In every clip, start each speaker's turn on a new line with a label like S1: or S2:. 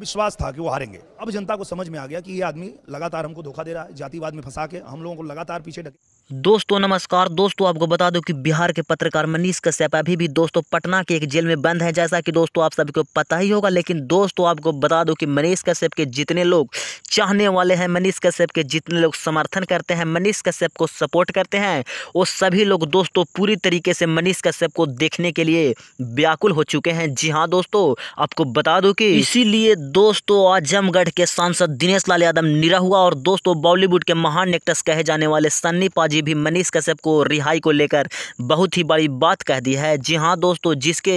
S1: विश्वास था कि वो हारेंगे अब जनता को समझ में आ गया कि ये आदमी लगातार हमको धोखा दे रहा है जातिवाद में फंसा के हम लोगों को लगातार पीछे ढके
S2: दोस्तों नमस्कार दोस्तों आपको बता दूं कि बिहार के पत्रकार मनीष कश्यप अभी भी दोस्तों पटना के एक जेल में बंद है जैसा कि दोस्तों आप सभी को पता ही होगा लेकिन दोस्तों आपको बता दूं कि मनीष कश्यप के जितने लोग चाहने वाले हैं मनीष कश्यप के जितने लोग समर्थन करते हैं मनीष कश्यप को सपोर्ट करते हैं वो सभी लोग दोस्तों पूरी तरीके से मनीष कश्यप को देखने के लिए व्याकुल हो चुके हैं जी हाँ दोस्तों आपको बता दूँ कि इसीलिए दोस्तों आजमगढ़ के सांसद दिनेश लाल यादव निरा हुआ और दोस्तों बॉलीवुड के महान एक्ट्रेस कहे जाने वाले सन्नी पाजी जी भी मनीष कश्यप को रिहाई को लेकर बहुत ही बड़ी बात कह दी है जी हाँ दोस्तों जिसके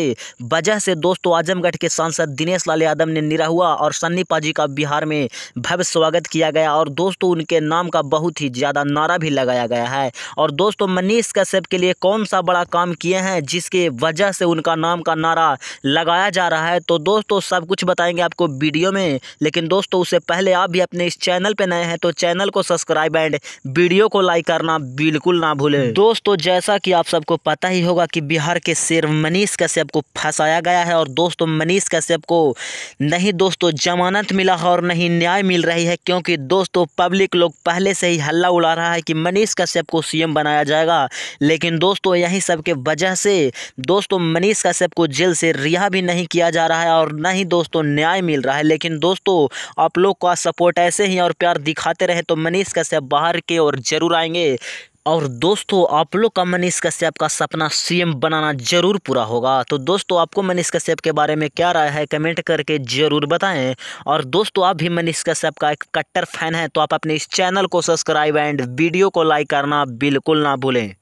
S2: वजह से दोस्तों आजमगढ़ के सांसद दिनेश लाल यादव ने निरहुआ और सन्नी पाजी का बिहार में भव्य स्वागत किया गया और दोस्तों उनके नाम का बहुत ही ज़्यादा नारा भी लगाया गया है और दोस्तों मनीष कश्यप के लिए कौन सा बड़ा काम किए हैं जिसके वजह से उनका नाम का नारा लगाया जा रहा है तो दोस्तों सब कुछ बताएंगे आपको वीडियो में लेकिन दोस्तों उससे पहले आप भी अपने इस चैनल पर नए हैं तो चैनल को सब्सक्राइब एंड वीडियो को लाइक करना बिल्कुल ना भूलें दोस्तों जैसा कि आप सबको पता ही होगा कि बिहार के शेर मनीष कश्यप को फंसाया गया है और दोस्तों मनीष कश्यप को नहीं दोस्तों जमानत मिला है और नहीं न्याय मिल रही है क्योंकि दोस्तों पब्लिक लोग पहले से ही हल्ला उड़ा रहा है कि मनीष कश्यप को सीएम बनाया जाएगा लेकिन दोस्तों यही सब के वजह से दोस्तों मनीष कश्यप को जेल से रिहा भी नहीं किया जा रहा है और न ही दोस्तों न्याय मिल रहा है लेकिन दोस्तों आप लोग का सपोर्ट ऐसे ही और प्यार दिखाते रहे तो मनीष कश्यप बाहर के और जरूर आएंगे और दोस्तों आप लोग का मनीष कश्यप का सपना सीएम बनाना जरूर पूरा होगा तो दोस्तों आपको मनीष कश्यप के बारे में क्या राय है कमेंट करके ज़रूर बताएं और दोस्तों आप भी मनीष कश्यप का एक कट्टर फैन हैं तो आप अपने इस चैनल को सब्सक्राइब एंड वीडियो को लाइक करना बिल्कुल ना भूलें